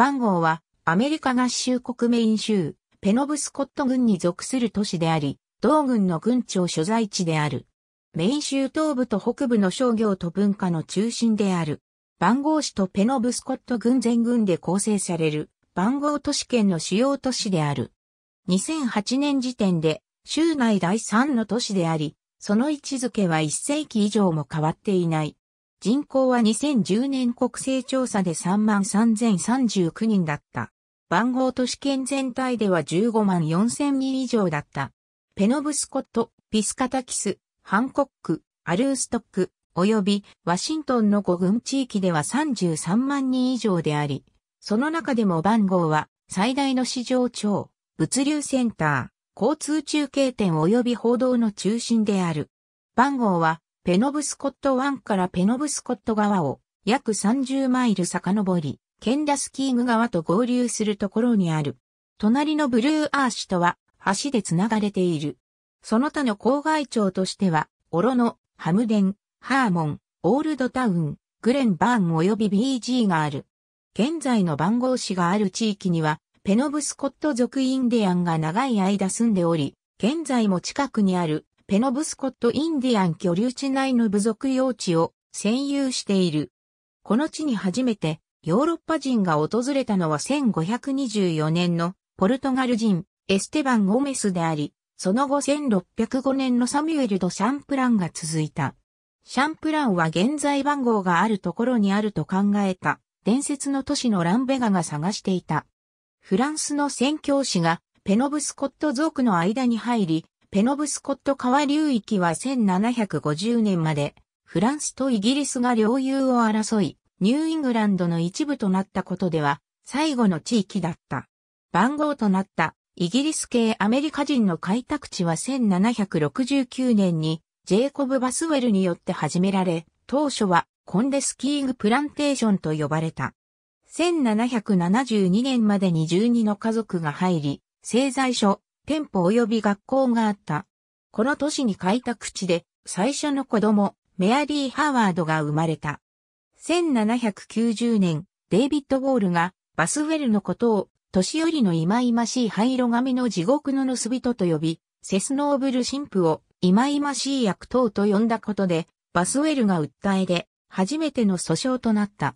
番号はアメリカ合衆国メイン州、ペノブスコット郡に属する都市であり、同郡の郡庁所在地である。メイン州東部と北部の商業と文化の中心である。番号市とペノブスコット郡全郡で構成される番号都市圏の主要都市である。2008年時点で州内第3の都市であり、その位置づけは1世紀以上も変わっていない。人口は2010年国勢調査で33,039人だった。番号都市圏全体では15万4000人以上だった。ペノブスコット、ピスカタキス、ハンコック、アルーストック、およびワシントンの5軍地域では33万人以上であり、その中でも番号は最大の市場庁、物流センター、交通中継点及び報道の中心である。番号はペノブスコット湾からペノブスコット川を約30マイル遡り、ケンダスキーグ川と合流するところにある。隣のブルーアーシとは橋でつながれている。その他の郊外町としては、オロノ、ハムデン、ハーモン、オールドタウン、グレンバーン及び BG がある。現在の番号市がある地域には、ペノブスコット族インディアンが長い間住んでおり、現在も近くにあるペノブスコットインディアン居留地内の部族用地を占有している。この地に初めてヨーロッパ人が訪れたのは1524年のポルトガル人エステバン・ゴメスであり、その後1605年のサミュエルとシャンプランが続いた。シャンプランは現在番号があるところにあると考えた伝説の都市のランベガが探していた。フランスの宣教師がペノブスコット族の間に入り、ペノブスコット川流域は1750年まで、フランスとイギリスが領有を争い、ニューイングランドの一部となったことでは、最後の地域だった。番号となったイギリス系アメリカ人の開拓地は1769年にジェイコブ・バスウェルによって始められ、当初はコンデスキーグプランテーションと呼ばれた。1772年までに12の家族が入り、製材所、店舗及び学校があった。この年に開拓地で最初の子供、メアリー・ハワードが生まれた。1790年、デイビッド・ウォールがバスウェルのことを年寄りの忌々しい灰色髪の地獄の盗人と呼び、セスノーブル神父を忌々しい悪党と呼んだことで、バスウェルが訴えで、初めての訴訟となった。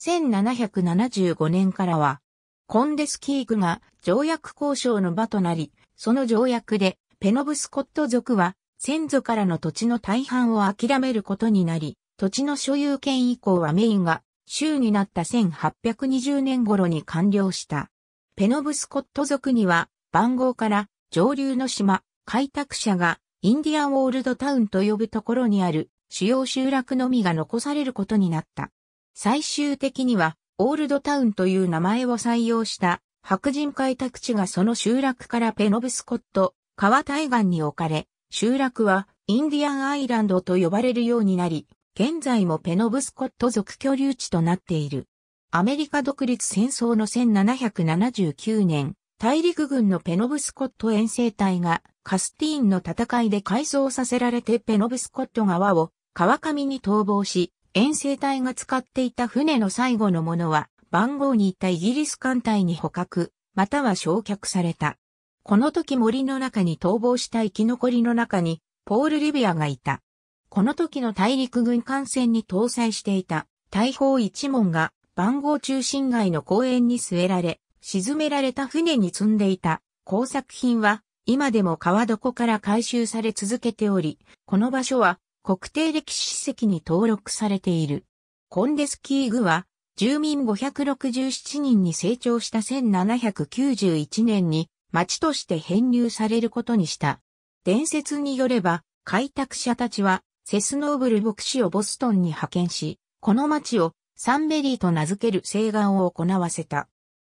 1775年からは、コンデスキーグが条約交渉の場となり、その条約で、ペノブスコット族は、先祖からの土地の大半を諦めることになり、土地の所有権以降はメインが、州になった1820年頃に完了した。ペノブスコット族には、番号から、上流の島、開拓者が、インディアンウォールドタウンと呼ぶところにある、主要集落のみが残されることになった。最終的には、オールドタウンという名前を採用した白人開拓地がその集落からペノブスコット、川対岸に置かれ、集落はインディアンアイランドと呼ばれるようになり、現在もペノブスコット族居留地となっている。アメリカ独立戦争の1779年、大陸軍のペノブスコット遠征隊がカスティーンの戦いで改装させられてペノブスコット川を川上に逃亡し、遠征隊が使っていた船の最後のものは番号に行ったイギリス艦隊に捕獲、または焼却された。この時森の中に逃亡した生き残りの中に、ポール・リビアがいた。この時の大陸軍艦船に搭載していた大砲一門が番号中心街の公園に据えられ、沈められた船に積んでいた工作品は今でも川床から回収され続けており、この場所は国定歴史史跡に登録されている。コンデスキーグは住民567人に成長した1791年に町として編入されることにした。伝説によれば、開拓者たちはセスノーブル牧師をボストンに派遣し、この町をサンベリーと名付ける請願を行わせた。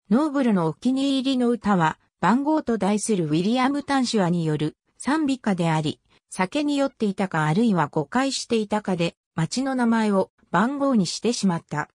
ノーブルのお気に入りの歌は、番号と題するウィリアム・タンシュアによる賛美歌であり、酒に酔っていたかあるいは誤解していたかで、町の名前を番号にしてしまった。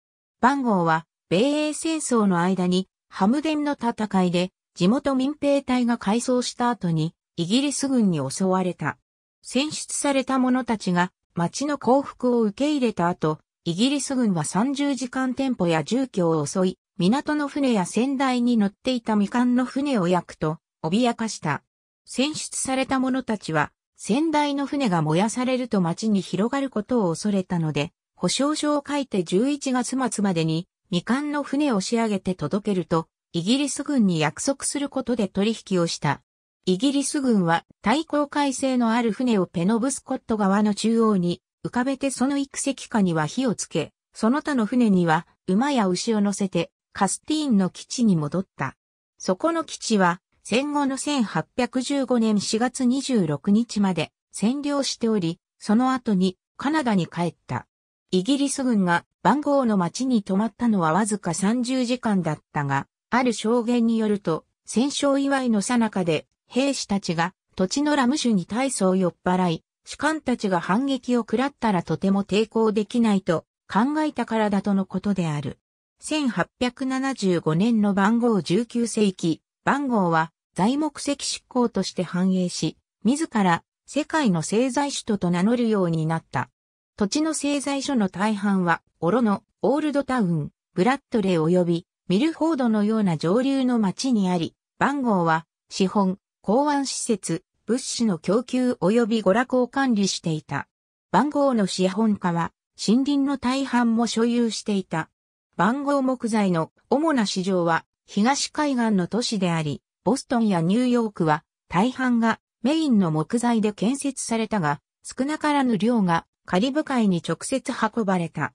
番号は、米英戦争の間に、ハムデンの戦いで、地元民兵隊が改装した後に、イギリス軍に襲われた。選出された者たちが、町の降伏を受け入れた後、イギリス軍は30時間店舗や住居を襲い、港の船や船台に乗っていた未完の船を焼くと、脅かした。選出された者たちは、仙台の船が燃やされると町に広がることを恐れたので、保証書を書いて11月末までに未完の船を仕上げて届けると、イギリス軍に約束することで取引をした。イギリス軍は対抗改正のある船をペノブスコット側の中央に浮かべてその育石下には火をつけ、その他の船には馬や牛を乗せてカスティーンの基地に戻った。そこの基地は戦後の1815年4月26日まで占領しており、その後にカナダに帰った。イギリス軍が番号の町に泊まったのはわずか30時間だったが、ある証言によると、戦勝祝いの最中で、兵士たちが土地のラム酒に大層酔っ払い、主官たちが反撃を食らったらとても抵抗できないと考えたからだとのことである。1875年の番号19世紀、番号は材木石執行として繁栄し、自ら世界の製材首都と名乗るようになった。土地の製材所の大半は、オロノ、オールドタウン、ブラッドレー及び、ミルフォードのような上流の町にあり、番号は、資本、港湾施設、物資の供給及び娯楽を管理していた。番号の資本家は、森林の大半も所有していた。番号木材の主な市場は、東海岸の都市であり、ボストンやニューヨークは、大半がメインの木材で建設されたが、少なからぬ量がカリブ海に直接運ばれた。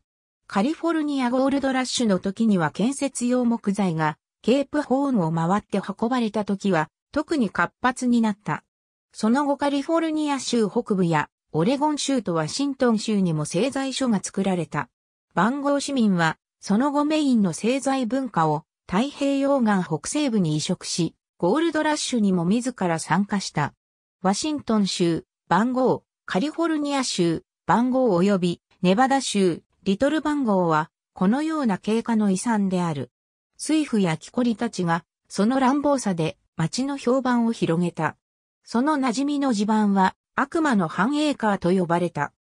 カリフォルニアゴールドラッシュの時には建設用木材がケープホーンを回って運ばれた時は特に活発になった。その後カリフォルニア州北部やオレゴン州とワシントン州にも製材所が作られた。番号市民はその後メインの製材文化を太平洋岸北西部に移植し、ゴールドラッシュにも自ら参加した。ワシントン州、番号、カリフォルニア州、番号及びネバダ州リトル番号はこのような経過の遺産である。水夫や木こりたちがその乱暴さで町の評判を広げた。その馴染みの地盤は悪魔の繁栄カーと呼ばれた。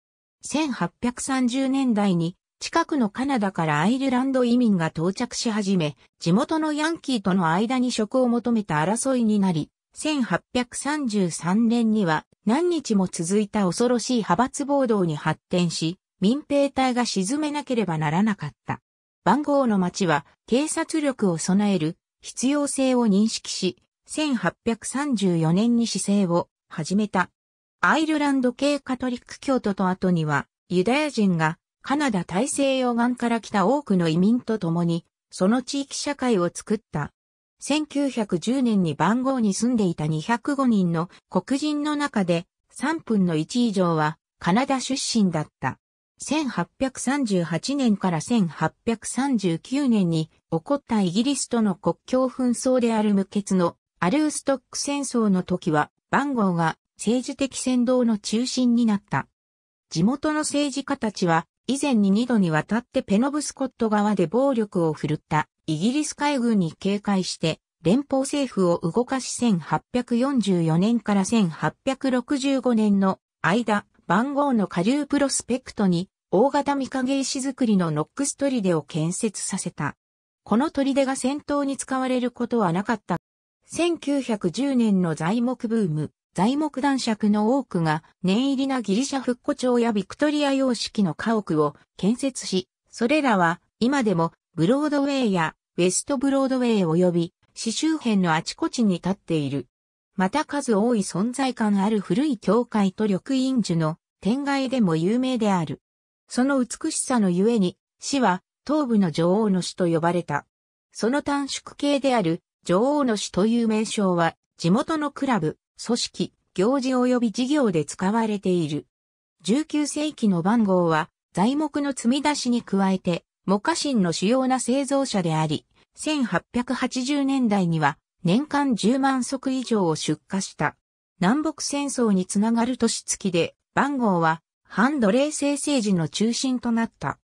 1830年代に近くのカナダからアイルランド移民が到着し始め、地元のヤンキーとの間に職を求めた争いになり、1833年には何日も続いた恐ろしい派閥暴動に発展し、民兵隊が沈めなければならなかった。番号の町は警察力を備える必要性を認識し、1834年に姿政を始めた。アイルランド系カトリック教徒と後には、ユダヤ人がカナダ大西洋岸から来た多くの移民と共に、その地域社会を作った1910年に番号に住んでいた205人の黒人の中で3分の1以上はカナダ出身だった。1838年から1839年に起こったイギリスとの国境紛争である無血のアルーストック戦争の時は番号が政治的扇動の中心になった。地元の政治家たちは以前に2度にわたってペノブスコット側で暴力を振るったイギリス海軍に警戒して連邦政府を動かし1844年から1865年の間番号の下流プロスペクトに大型御影石造りのノックストリデを建設させた。この砦が戦闘に使われることはなかった。1910年の材木ブーム、材木男爵の多くが念入りなギリシャ復古町やビクトリア様式の家屋を建設し、それらは今でもブロードウェイやウェストブロードウェイ及び市周辺のあちこちに立っている。また数多い存在感ある古い教会と緑院樹の天外でも有名である。その美しさのゆえに、市は東部の女王の市と呼ばれた。その短縮系である女王の市という名称は地元のクラブ、組織、行事及び事業で使われている。19世紀の番号は、材木の積み出しに加えて、モカシンの主要な製造者であり、1880年代には年間10万足以上を出荷した。南北戦争につながる年月で、番号は反奴隷制政治の中心となった。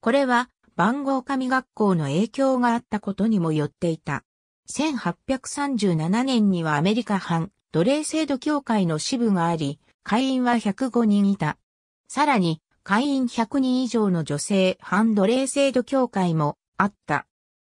これは番号神学校の影響があったことにもよっていた。1837年にはアメリカ反奴隷制度協会の支部があり、会員は105人いた。さらに、会員100人以上の女性反奴隷制度協会もあった。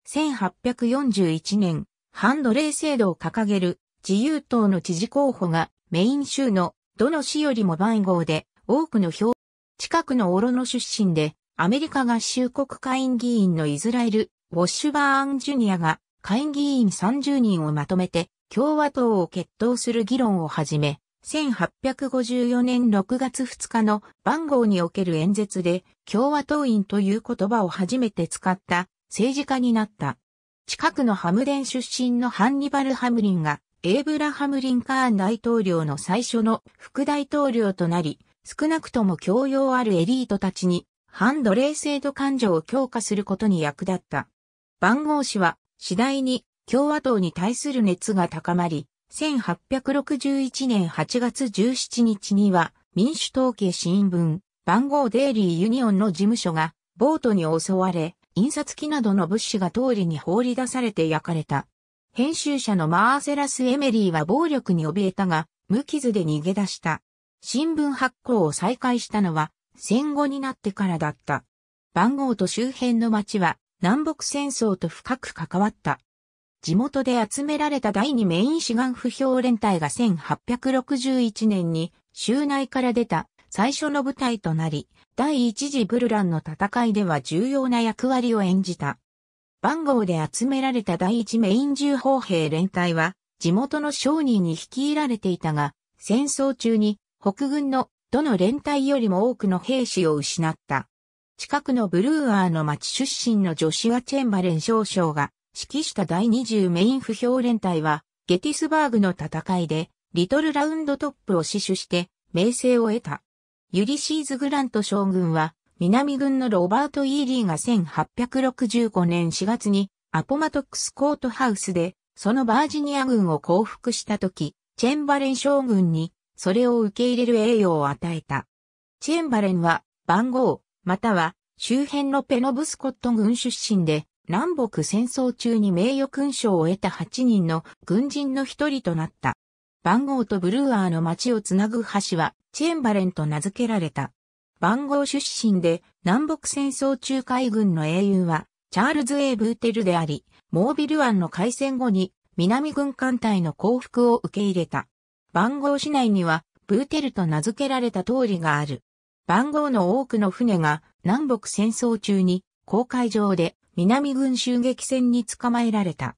1841年、反奴隷制度を掲げる自由党の知事候補がメイン州のどの市よりも番号で多くの票、近くのオロノ出身でアメリカ合衆国会員議員のイズラエル・ウォッシュバーン・ジュニアが会員議員30人をまとめて共和党を決闘する議論をはじめ、1854年6月2日の番号における演説で共和党員という言葉を初めて使った政治家になった。近くのハムデン出身のハンニバル・ハムリンがエイブラハム・リンカーン大統領の最初の副大統領となり、少なくとも教養あるエリートたちに反奴隷制度感情を強化することに役立った。番号氏は次第に共和党に対する熱が高まり、1861年8月17日には民主統計新聞番号デイリーユニオンの事務所がボートに襲われ、印刷機などの物資が通りに放り出されて焼かれた。編集者のマーセラス・エメリーは暴力に怯えたが、無傷で逃げ出した。新聞発行を再開したのは戦後になってからだった。番号と周辺の町は南北戦争と深く関わった。地元で集められた第2メイン志願不評連隊が1861年に州内から出た最初の部隊となり、第一次ブルランの戦いでは重要な役割を演じた。番号で集められた第一メイン重砲兵連隊は、地元の商人に率いられていたが、戦争中に北軍のどの連隊よりも多くの兵士を失った。近くのブルーアーの町出身のジョシュア・チェンバレン少将が指揮した第20メイン不評連隊は、ゲティスバーグの戦いで、リトルラウンドトップを死守して、名声を得た。ユリシーズ・グラント将軍は、南軍のロバート・イーリーが1865年4月に、アポマトックス・コートハウスで、そのバージニア軍を降伏した時、チェンバレン将軍に、それを受け入れる栄誉を与えた。チェンバレンは、番号、または、周辺のペノブスコット軍出身で、南北戦争中に名誉勲章を得た8人の軍人の一人となった。番号とブルーアーの町をつなぐ橋は、チェンバレンと名付けられた。番号出身で南北戦争中海軍の英雄は、チャールズ・エ A・ ブーテルであり、モービル湾の海戦後に南軍艦隊の降伏を受け入れた。番号市内には、ブーテルと名付けられた通りがある。番号の多くの船が南北戦争中に公海上で南軍襲撃戦に捕まえられた。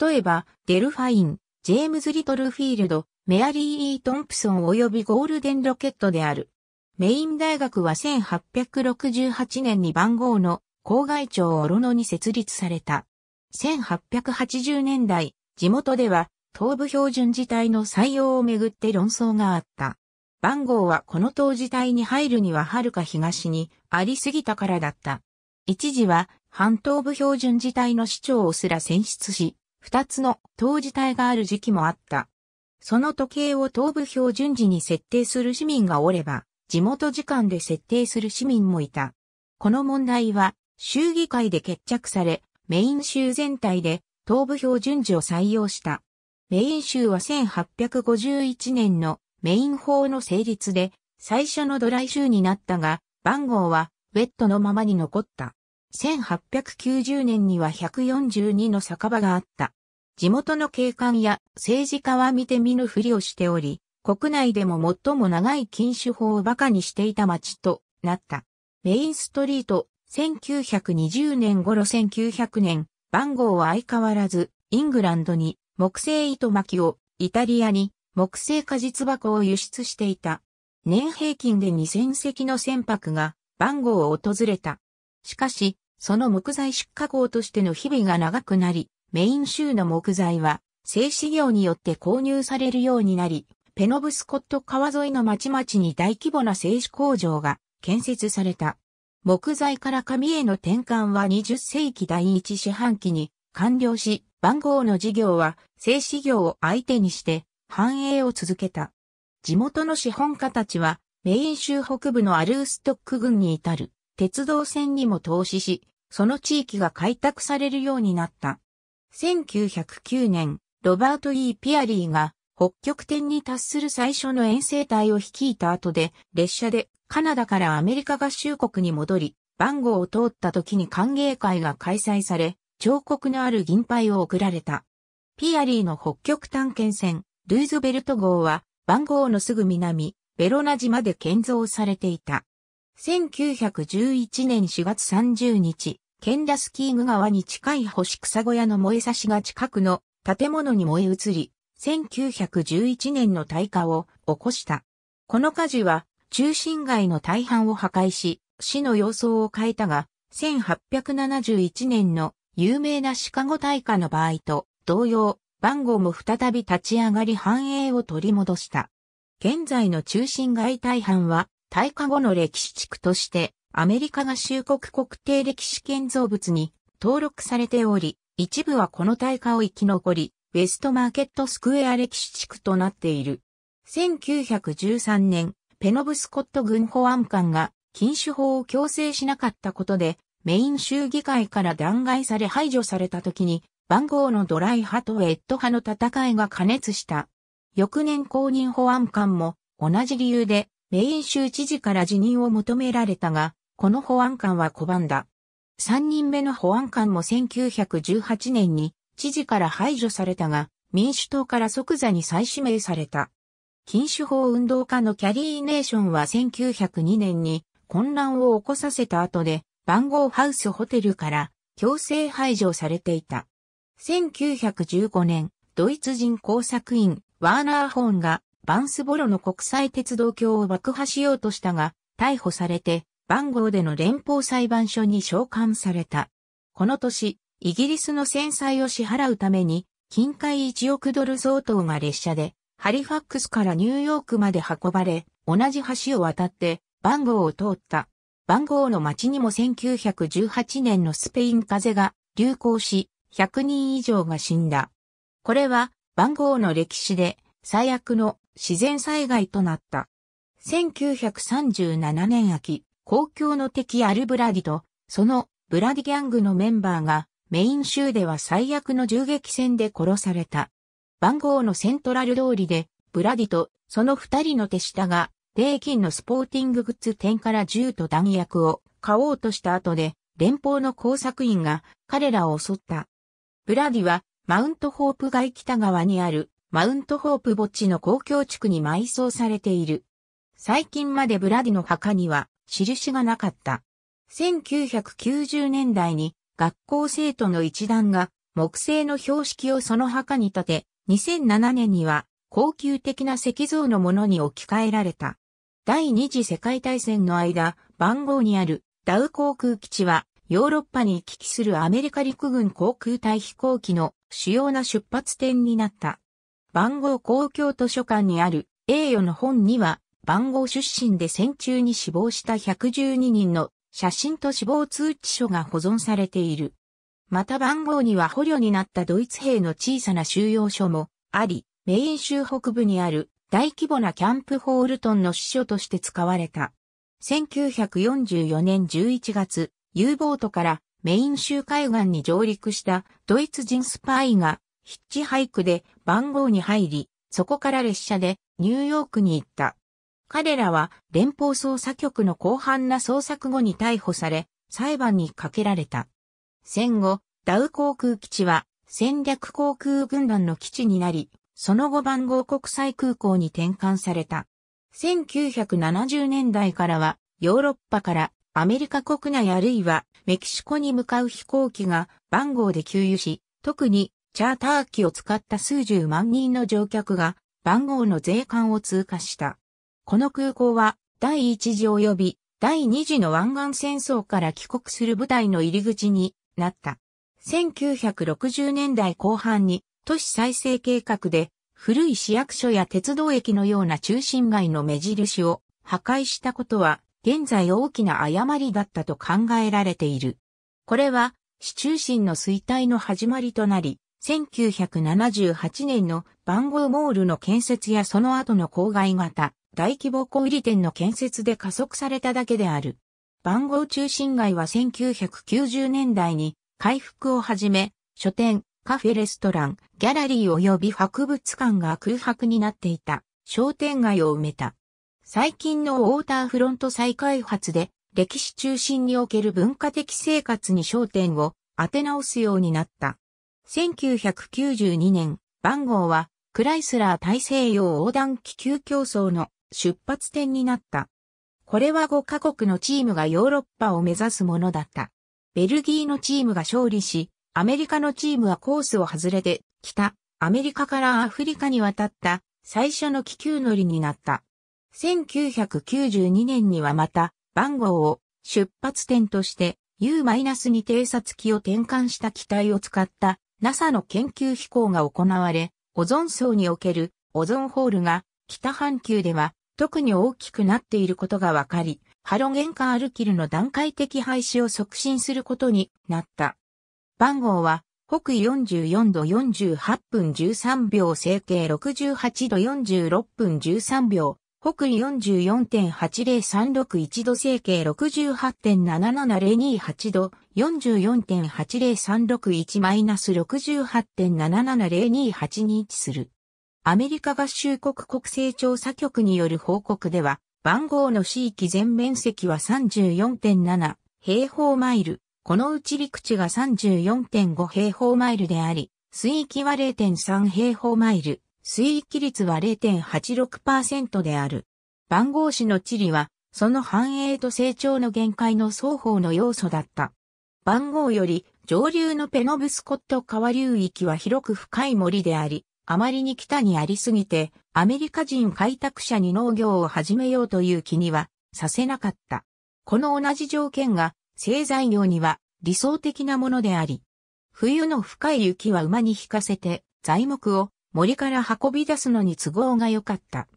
例えば、デルファイン、ジェームズ・リトルフィールド、メアリー・イー・トンプソン及びゴールデンロケットである。メイン大学は1868年に番号の郊外庁オロノに設立された。1880年代、地元では東部標準自体の採用をめぐって論争があった。番号はこの当時帯に入るにははるか東にありすぎたからだった。一時は半島部標準自体の市長をすら選出し、二つの党自体がある時期もあった。その時計を東部標準時に設定する市民がおれば、地元時間で設定する市民もいた。この問題は、州議会で決着され、メイン州全体で東部標準時を採用した。メイン州は1851年のメイン法の成立で、最初のドライ州になったが、番号はウェットのままに残った。1890年には142の酒場があった。地元の警官や政治家は見て見ぬふりをしており、国内でも最も長い禁酒法を馬鹿にしていた町となった。メインストリート、1920年頃1900年、番号は相変わらず、イングランドに木製糸巻きを、イタリアに木製果実箱を輸出していた。年平均で2000隻の船舶が番号を訪れた。しかし、その木材出荷口としての日々が長くなり、メイン州の木材は、製紙業によって購入されるようになり、ペノブスコット川沿いの町々に大規模な製紙工場が建設された。木材から紙への転換は20世紀第一四半期に完了し、番号の事業は製紙業を相手にして繁栄を続けた。地元の資本家たちはメイン州北部のアルーストック郡に至る鉄道線にも投資し、その地域が開拓されるようになった。1909年、ロバート・ E・ ピアリーが北極点に達する最初の遠征隊を率いた後で、列車でカナダからアメリカ合衆国に戻り、番号を通った時に歓迎会が開催され、彫刻のある銀杯を贈られた。ピアリーの北極探検船、ルーズベルト号は、番号のすぐ南、ベロナ島で建造されていた。1911年4月30日、ケンダスキーグ川に近い星草小屋の燃え差しが近くの建物に燃え移り、1911年の大火を起こした。この火事は中心街の大半を破壊し、市の様相を変えたが、1871年の有名なシカゴ大火の場合と同様、番号も再び立ち上がり繁栄を取り戻した。現在の中心街大半は大化後の歴史地区として、アメリカが衆国国定歴史建造物に登録されており、一部はこの大化を生き残り、ウェストマーケットスクエア歴史地区となっている。1913年、ペノブスコット軍保安官が禁酒法を強制しなかったことで、メイン州議会から弾劾され排除された時に、番号のドライ派とウェット派の戦いが加熱した。翌年公認保安官も同じ理由でメイン州知事から辞任を求められたが、この保安官は拒んだ。3人目の保安官も1918年に知事から排除されたが、民主党から即座に再指名された。禁酒法運動家のキャリーネーションは1902年に混乱を起こさせた後で、番号ハウスホテルから強制排除されていた。1915年、ドイツ人工作員、ワーナー・ホーンがバンスボロの国際鉄道橋を爆破しようとしたが、逮捕されて、番号での連邦裁判所に召喚された。この年、イギリスの戦災を支払うために、近海1億ドル相当が列車で、ハリファックスからニューヨークまで運ばれ、同じ橋を渡って、番号を通った。番号の街にも1918年のスペイン風邪が流行し、100人以上が死んだ。これは番号の歴史で最悪の自然災害となった。1937年秋、公共の敵アルブラディと、そのブラディギャングのメンバーが、メイン州では最悪の銃撃戦で殺された。番号のセントラル通りで、ブラディとその二人の手下が、デイキンのスポーティンググッズ店から銃と弾薬を買おうとした後で、連邦の工作員が彼らを襲った。ブラディは、マウントホープ街北側にあるマウントホープ墓地の公共地区に埋葬されている。最近までブラディの墓には印がなかった。1990年代に学校生徒の一団が木製の標識をその墓に建て、2007年には高級的な石像のものに置き換えられた。第二次世界大戦の間、番号にあるダウ航空基地はヨーロッパに行き来するアメリカ陸軍航空隊飛行機の主要な出発点になった。番号公共図書館にある栄誉の本には、番号出身で戦中に死亡した112人の写真と死亡通知書が保存されている。また番号には捕虜になったドイツ兵の小さな収容所もあり、メイン州北部にある大規模なキャンプホールトンの支所として使われた。1944年11月、U ボートからメイン州海岸に上陸したドイツ人スパイがヒッチハイクで番号に入り、そこから列車でニューヨークに行った。彼らは連邦捜査局の広範な捜索後に逮捕され、裁判にかけられた。戦後、ダウ航空基地は戦略航空軍団の基地になり、その後番号国際空港に転換された。1970年代からはヨーロッパからアメリカ国内あるいはメキシコに向かう飛行機が番号で給油し、特にチャーター機を使った数十万人の乗客が番号の税関を通過した。この空港は第一次及び第二次の湾岸戦争から帰国する部隊の入り口になった。1960年代後半に都市再生計画で古い市役所や鉄道駅のような中心街の目印を破壊したことは現在大きな誤りだったと考えられている。これは市中心の衰退の始まりとなり、1978年の番号モールの建設やその後の郊外型大規模小売店の建設で加速されただけである。番号中心街は1990年代に回復をはじめ、書店、カフェレストラン、ギャラリー及び博物館が空白になっていた商店街を埋めた。最近のウォーターフロント再開発で歴史中心における文化的生活に焦点を当て直すようになった。1992年、番号は、クライスラー大西洋横断気球競争の出発点になった。これは5カ国のチームがヨーロッパを目指すものだった。ベルギーのチームが勝利し、アメリカのチームはコースを外れて、北、アメリカからアフリカに渡った最初の気球乗りになった。1992年にはまた、番号を出発点として U-2 偵察機を転換した機体を使った NASA の研究飛行が行われ、オゾン層におけるオゾンホールが北半球では特に大きくなっていることがわかり、ハロゲンカアルキルの段階的廃止を促進することになった。番号は北緯44度48分13秒、整形68度46分13秒、北緯44.80361度、整形68.77028度、44.80361-68.770281に位置する。アメリカ合衆国国勢調査局による報告では、番号の市域全面積は34.7平方マイル、このうち陸地が34.5平方マイルであり、水域は0.3平方マイル、水域率は0.86%である。番号市の地理は、その繁栄と成長の限界の双方の要素だった。番号より上流のペノブスコット川流域は広く深い森であり、あまりに北にありすぎて、アメリカ人開拓者に農業を始めようという気にはさせなかった。この同じ条件が製材業には理想的なものであり、冬の深い雪は馬に引かせて材木を森から運び出すのに都合が良かった。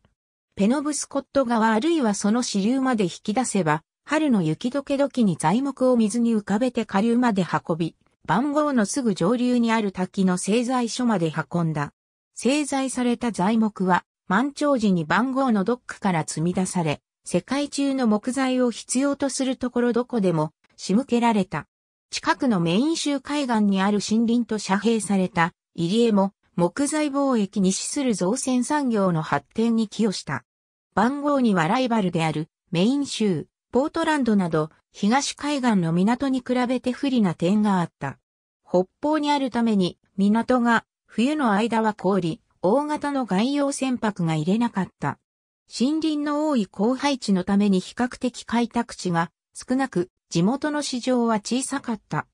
ペノブスコット川あるいはその支流まで引き出せば、春の雪解け時に材木を水に浮かべて下流まで運び、番号のすぐ上流にある滝の製材所まで運んだ。製材された材木は、満潮時に番号のドックから積み出され、世界中の木材を必要とするところどこでも仕向けられた。近くのメイン州海岸にある森林と遮蔽された入江も木材貿易に資する造船産業の発展に寄与した。番号にはライバルであるメイン州、ポートランドなど東海岸の港に比べて不利な点があった。北方にあるために港が冬の間は凍り、大型の外洋船舶が入れなかった。森林の多い荒廃地のために比較的開拓地が少なく、地元の市場は小さかった。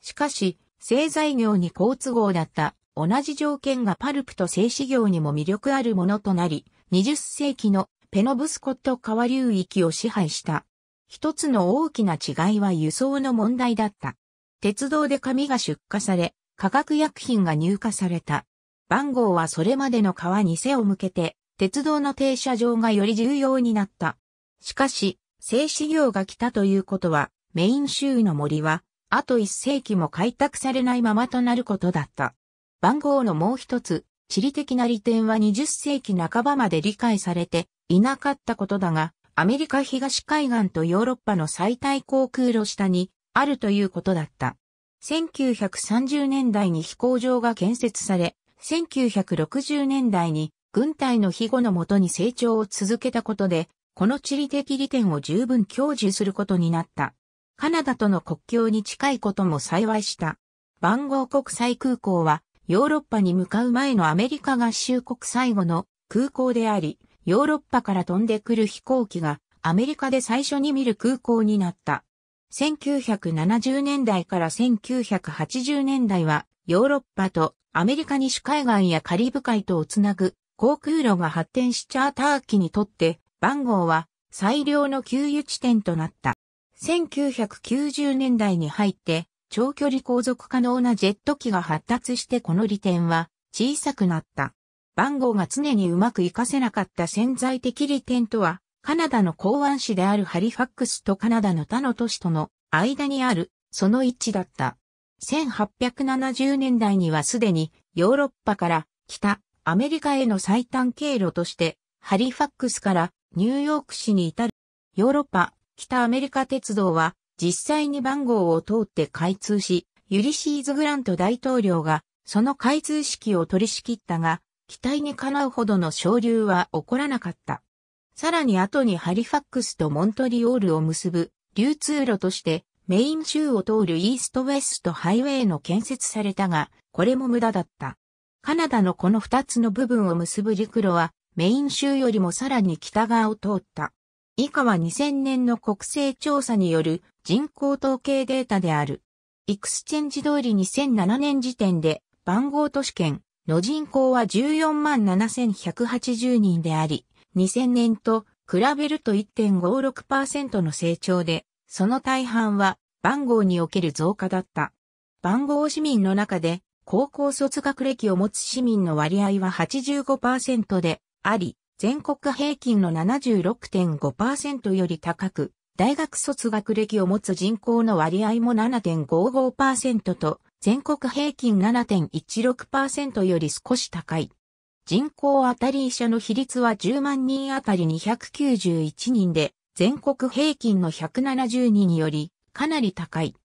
しかし、製材業に好都合だった同じ条件がパルプと製紙業にも魅力あるものとなり、20世紀のペノブスコット川流域を支配した。一つの大きな違いは輸送の問題だった。鉄道で紙が出荷され、化学薬品が入荷された。番号はそれまでの川に背を向けて、鉄道の停車場がより重要になった。しかし、製紙業が来たということは、メイン州の森は、あと一世紀も開拓されないままとなることだった。番号のもう一つ、地理的な利点は20世紀半ばまで理解されていなかったことだが、アメリカ東海岸とヨーロッパの最大航空路下にあるということだった。1930年代に飛行場が建設され、1960年代に軍隊の庇護のもとに成長を続けたことで、この地理的利点を十分享受することになった。カナダとの国境に近いことも幸いした。番号国際空港はヨーロッパに向かう前のアメリカ合衆国最後の空港であり、ヨーロッパから飛んでくる飛行機がアメリカで最初に見る空港になった。1970年代から1980年代はヨーロッパとアメリカ西海岸やカリブ海とをつなぐ航空路が発展しチャーター機にとって番号は最良の給油地点となった。1990年代に入って長距離航続可能なジェット機が発達してこの利点は小さくなった。番号が常にうまく活かせなかった潜在的利点とは、カナダの港湾市であるハリファックスとカナダの他の都市との間にある、その一致だった。1870年代にはすでにヨーロッパから北アメリカへの最短経路として、ハリファックスからニューヨーク市に至るヨーロッパ北アメリカ鉄道は実際に番号を通って開通し、ユリシーズ・グラント大統領がその開通式を取り仕切ったが、期待にかなうほどの昇流は起こらなかった。さらに後にハリファックスとモントリオールを結ぶ流通路としてメイン州を通るイーストウェストハイウェイの建設されたが、これも無駄だった。カナダのこの2つの部分を結ぶ陸路はメイン州よりもさらに北側を通った。以下は2000年の国勢調査による人口統計データである。エクスチェンジ通り2007年時点で番号都市圏の人口は14万7180人であり、2000年と比べると1.56%の成長で、その大半は番号における増加だった。番号市民の中で高校卒学歴を持つ市民の割合は85%であり、全国平均の76.5%より高く、大学卒学歴を持つ人口の割合も7.55%と全国平均7.16%より少し高い。人口当たり医者の比率は10万人当たり291人で、全国平均の170人よりかなり高い。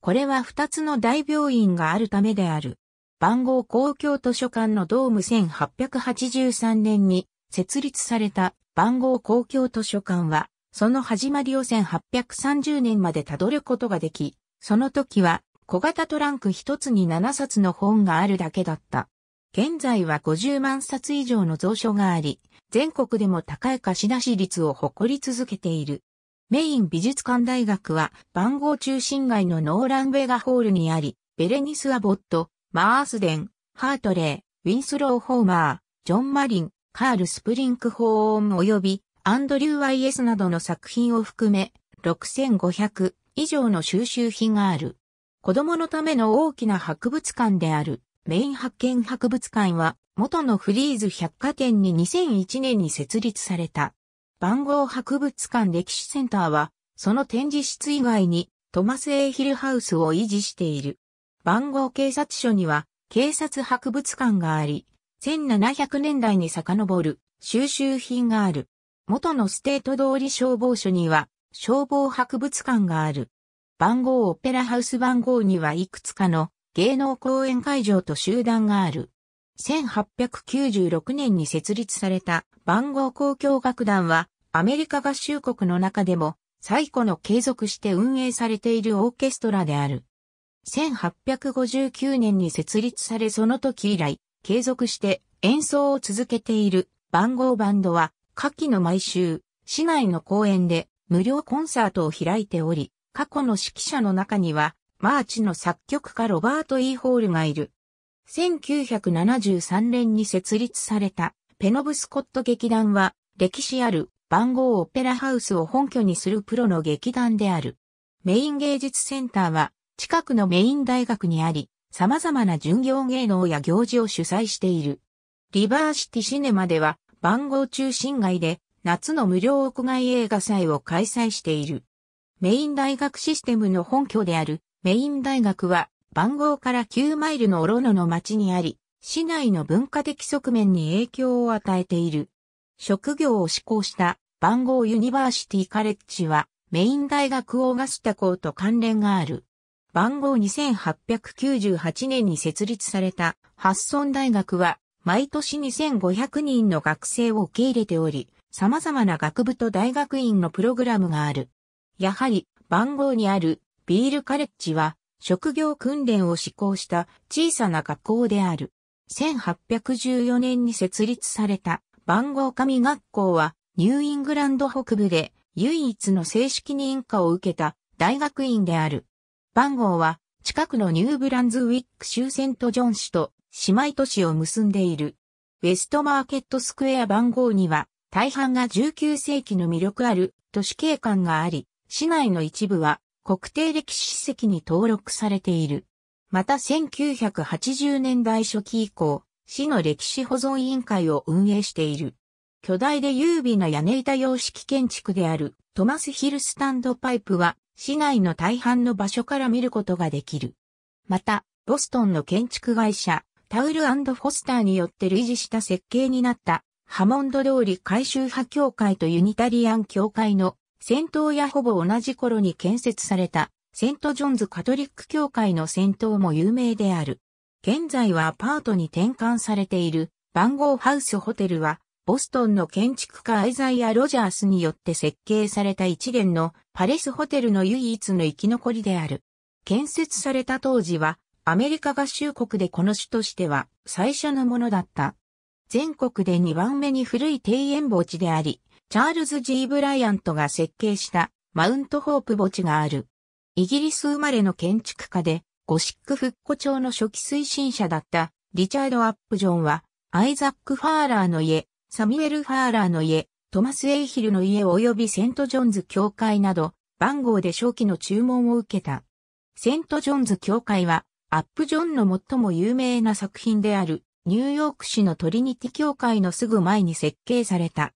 これは2つの大病院があるためである。番号公共図書館のドーム1883年に設立された番号公共図書館は、その始まりを1830年までたどることができ、その時は小型トランク一つに7冊の本があるだけだった。現在は50万冊以上の蔵書があり、全国でも高い貸し出し率を誇り続けている。メイン美術館大学は番号中心街のノーランベガホールにあり、ベレニス・アボット、マースデン、ハートレイ、ウィンスロー・ホーマー、ジョン・マリン、カール・スプリンク・ホーン及びアンドリュー・ワイエスなどの作品を含め、6500以上の収集品がある。子供のための大きな博物館であるメイン発見博物館は元のフリーズ百貨店に2001年に設立された。番号博物館歴史センターはその展示室以外にトマス・エイヒルハウスを維持している。番号警察署には警察博物館があり、1700年代に遡る収集品がある。元のステート通り消防署には消防博物館がある。番号オペラハウス番号にはいくつかの芸能公演会場と集団がある。1896年に設立された番号公共楽団はアメリカ合衆国の中でも最古の継続して運営されているオーケストラである。1859年に設立されその時以来、継続して演奏を続けている番号バンドは、夏季の毎週、市内の公演で無料コンサートを開いており、過去の指揮者の中には、マーチの作曲家ロバート・ E・ ホールがいる。1973年に設立されたペノブスコット劇団は歴史ある番号オペラハウスを本拠にするプロの劇団である。メイン芸術センターは近くのメイン大学にあり、様々な巡業芸能や行事を主催している。リバーシティシネマでは番号中心街で夏の無料屋外映画祭を開催している。メイン大学システムの本拠であるメイン大学は番号から9マイルのオロノの町にあり、市内の文化的側面に影響を与えている。職業を志向した番号ユニバーシティカレッジはメイン大学オーガスタ校と関連がある。番号2898年に設立されたハッソン大学は毎年2500人の学生を受け入れており、様々な学部と大学院のプログラムがある。やはり番号にあるビールカレッジは職業訓練を施行した小さな学校である。1814年に設立された番号神学校はニューイングランド北部で唯一の正式認可を受けた大学院である。番号は近くのニューブランズウィック州セントジョン市と姉妹都市を結んでいる。ウェストマーケットスクエア番号には大半が19世紀の魅力ある都市景観があり、市内の一部は国定歴史史跡に登録されている。また1980年代初期以降、市の歴史保存委員会を運営している。巨大で優美な屋根板様式建築であるトマスヒルスタンドパイプは市内の大半の場所から見ることができる。また、ボストンの建築会社タウルフォスターによって類似した設計になったハモンド通り改修派協会とユニタリアン協会の戦闘やほぼ同じ頃に建設されたセントジョンズカトリック教会の戦闘も有名である。現在はアパートに転換されている番号ハウスホテルはボストンの建築家アイザイア・ロジャースによって設計された一連のパレスホテルの唯一の生き残りである。建設された当時はアメリカ合衆国でこの種としては最初のものだった。全国で2番目に古い庭園墓地であり、チャールズ・ G・ ブライアントが設計したマウントホープ墓地がある。イギリス生まれの建築家で、ゴシック復古調の初期推進者だったリチャード・アップジョンは、アイザック・ファーラーの家、サミュエル・ファーラーの家、トマス・エイヒルの家及びセント・ジョンズ教会など、番号で初期の注文を受けた。セント・ジョンズ教会は、アップジョンの最も有名な作品である、ニューヨーク市のトリニティ教会のすぐ前に設計された。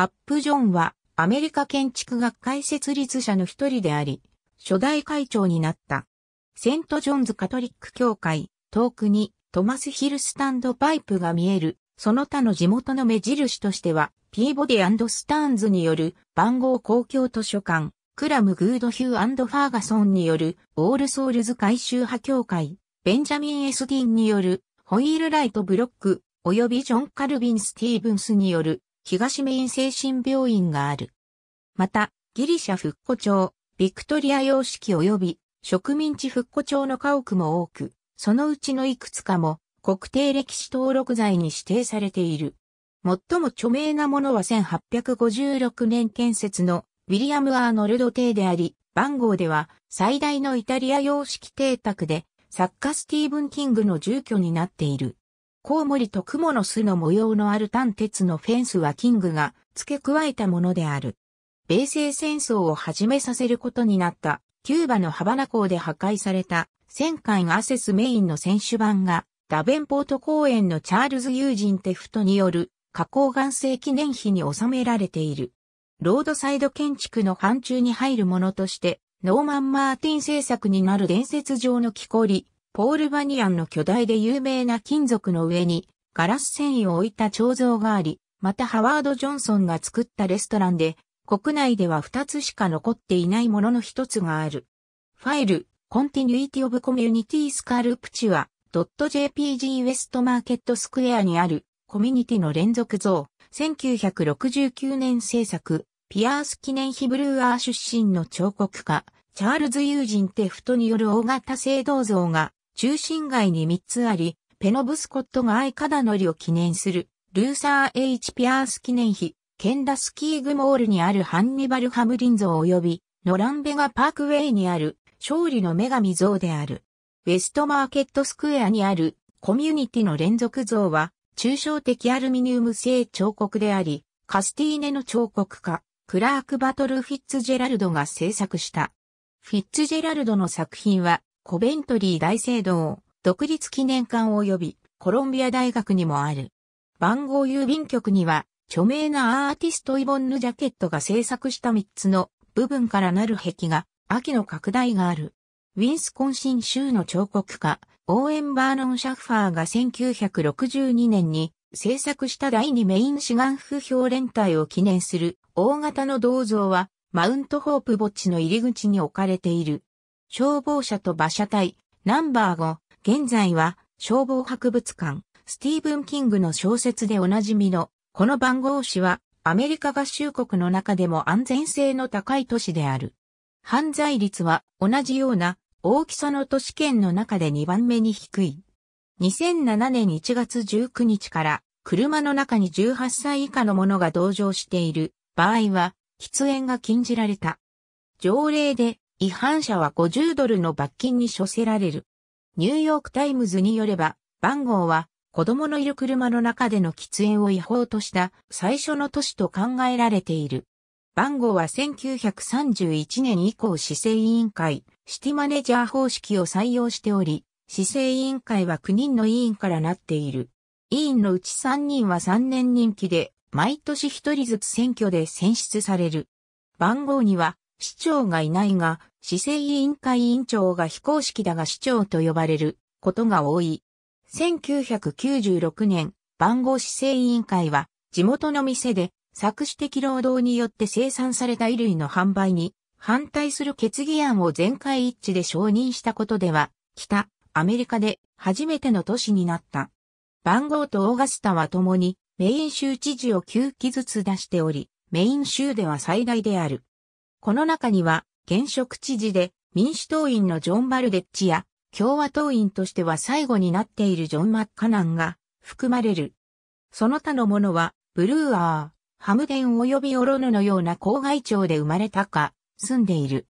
アップ・ジョンはアメリカ建築学会設立者の一人であり、初代会長になった。セント・ジョンズ・カトリック教会、遠くにトマス・ヒルスタンド・パイプが見える、その他の地元の目印としては、ピーボディスターンズによる番号公共図書館、クラム・グード・ヒューファーガソンによるオール・ソウルズ改修派協会、ベンジャミン・エスディンによるホイールライト・ブロック、及びジョン・カルビン・スティーブンスによる東メイン精神病院がある。また、ギリシャ復古町、ビクトリア様式及び植民地復古町の家屋も多く、そのうちのいくつかも国定歴史登録財に指定されている。最も著名なものは1856年建設のウィリアム・アーノルド邸であり、番号では最大のイタリア様式邸宅で作家スティーブン・キングの住居になっている。コウモリとクモの巣の模様のある単鉄のフェンスはキングが付け加えたものである。米西戦争を始めさせることになったキューバのハバナ港で破壊された戦艦アセスメインの選手版がダベンポート公園のチャールズ・ユージン・テフトによる加工岩石。記念碑に収められている。ロードサイド建築の範疇に入るものとしてノーマン・マーティン製作になる伝説上の木こり、ポールバニアンの巨大で有名な金属の上にガラス繊維を置いた彫像があり、またハワード・ジョンソンが作ったレストランで、国内では2つしか残っていないものの1つがある。ファイル、Continuity of Community s c u l p t u .jpg ウエストマーケットスクエアにあるコミュニティの連続像、1969年制作、ピアース記念ヒブルーアー出身の彫刻家、チャールズ・ユージン・テフトによる大型製銅像が中心街に3つあり、ペノブスコットが愛方のりを記念する、ルーサー・エイチ・ピアース記念碑、ケンダスキーグモールにあるハンニバル・ハムリン像及び、ノランベガ・パークウェイにある、勝利の女神像である。ウェストマーケットスクエアにある、コミュニティの連続像は、抽象的アルミニウム製彫刻であり、カスティーネの彫刻家、クラーク・バトル・フィッツジェラルドが制作した。フィッツジェラルドの作品は、コベントリー大聖堂、独立記念館及びコロンビア大学にもある。番号郵便局には、著名なアーティストイボンヌ・ジャケットが制作した3つの部分からなる壁が、秋の拡大がある。ウィンスコンシン州の彫刻家、オーエン・バーノン・シャッファーが1962年に制作した第2メイン志願風評連隊を記念する大型の銅像は、マウントホープ墓地の入り口に置かれている。消防車と馬車隊、ナンバー5、現在は消防博物館、スティーブン・キングの小説でおなじみの、この番号誌は、アメリカ合衆国の中でも安全性の高い都市である。犯罪率は同じような大きさの都市圏の中で2番目に低い。2007年1月19日から車の中に18歳以下の者が同乗している場合は喫煙が禁じられた。条例で違反者は50ドルの罰金に処せられる。ニューヨークタイムズによれば、番号は子供のいる車の中での喫煙を違法とした最初の都市と考えられている。番号は1931年以降市政委員会、シティマネジャー方式を採用しており、市政委員会は9人の委員からなっている。委員のうち3人は3年任期で、毎年1人ずつ選挙で選出される。番号には市長がいないが、市政委員会委員長が非公式だが市長と呼ばれることが多い。1996年、番号市政委員会は地元の店で作詞的労働によって生産された衣類の販売に反対する決議案を全会一致で承認したことでは、北アメリカで初めての都市になった。番号とオーガスタは共にメイン州知事を9期ずつ出しており、メイン州では最大である。この中には現職知事で民主党員のジョン・バルデッチや共和党員としては最後になっているジョン・マッカナンが含まれる。その他のものはブルーアー、ハムデン及びオロヌのような郊外町で生まれたか住んでいる。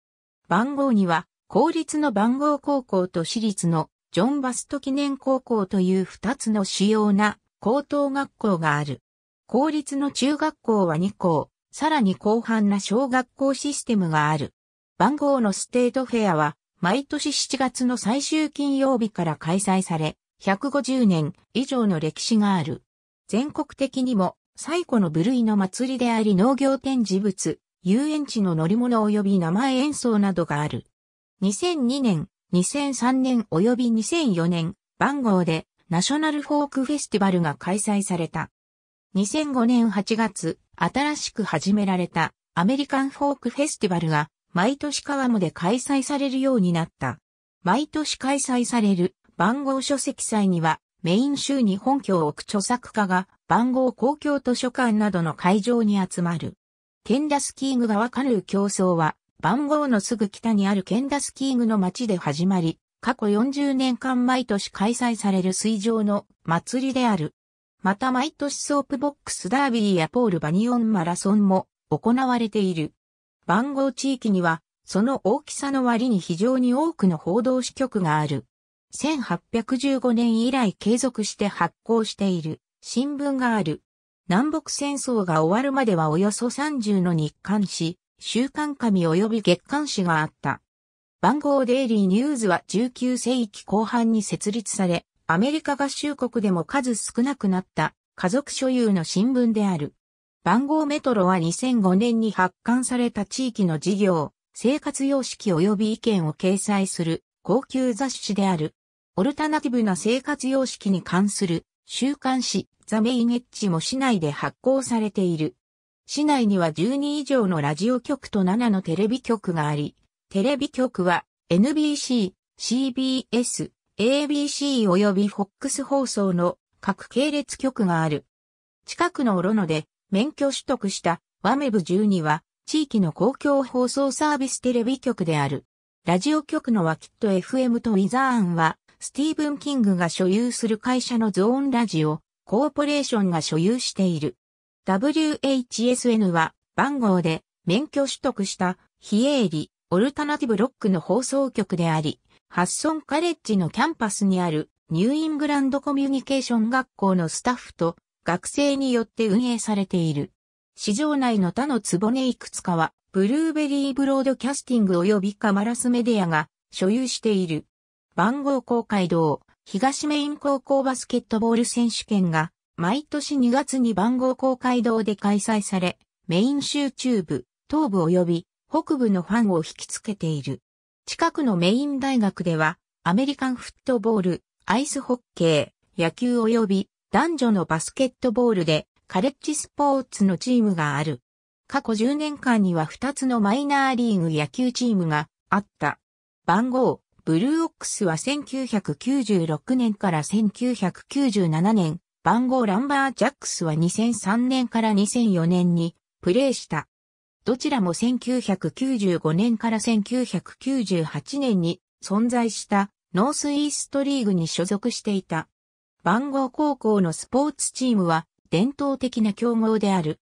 番号には公立の番号高校と私立のジョン・バスト記念高校という二つの主要な高等学校がある。公立の中学校は2校、さらに広範な小学校システムがある。番号のステートフェアは、毎年7月の最終金曜日から開催され、150年以上の歴史がある。全国的にも最古の部類の祭りであり農業展示物、遊園地の乗り物及び名前演奏などがある。2002年、2003年及び2004年、番号でナショナルフォークフェスティバルが開催された。2005年8月、新しく始められたアメリカンフォークフェスティバルが毎年川もで開催されるようになった。毎年開催される番号書籍祭にはメイン州に本拠を置く著作家が番号公共図書館などの会場に集まる。ケンダスキーグ川カヌー競争は番号のすぐ北にあるケンダスキーグの町で始まり、過去40年間毎年開催される水上の祭りである。また毎年ソープボックスダービーやポールバニオンマラソンも行われている。番号地域には、その大きさの割に非常に多くの報道支局がある。1815年以来継続して発行している新聞がある。南北戦争が終わるまではおよそ30の日刊誌、週刊紙及び月刊誌があった。番号デイリーニューズは19世紀後半に設立され、アメリカ合衆国でも数少なくなった家族所有の新聞である。番号メトロは2005年に発刊された地域の事業、生活様式及び意見を掲載する高級雑誌である。オルタナティブな生活様式に関する週刊誌ザ・メイネッジも市内で発行されている。市内には12以上のラジオ局と7のテレビ局があり、テレビ局は NBC、CBS、ABC 及び FOX 放送の各系列局がある。近くのオロノで免許取得したワメブ12は地域の公共放送サービステレビ局である。ラジオ局のワキット FM とウィザーンはスティーブン・キングが所有する会社のゾーンラジオコーポレーションが所有している。WHSN は番号で免許取得した非営利オルタナティブロックの放送局であり、ハッソンカレッジのキャンパスにあるニューイングランドコミュニケーション学校のスタッフと学生によって運営されている。市場内の他の壺ねいくつかは、ブルーベリーブロードキャスティング及びカマラスメディアが所有している。番号公会堂、東メイン高校バスケットボール選手権が、毎年2月に番号公会堂で開催され、メイン州中部、東部及び北部のファンを引きつけている。近くのメイン大学では、アメリカンフットボール、アイスホッケー、野球及び男女のバスケットボールでカレッジスポーツのチームがある。過去10年間には2つのマイナーリーグ野球チームがあった。番号、ブルーオックスは1996年から1997年、番号ランバージャックスは2003年から2004年にプレーした。どちらも1995年から1998年に存在したノースイーストリーグに所属していた。番号高校のスポーツチームは伝統的な競合である。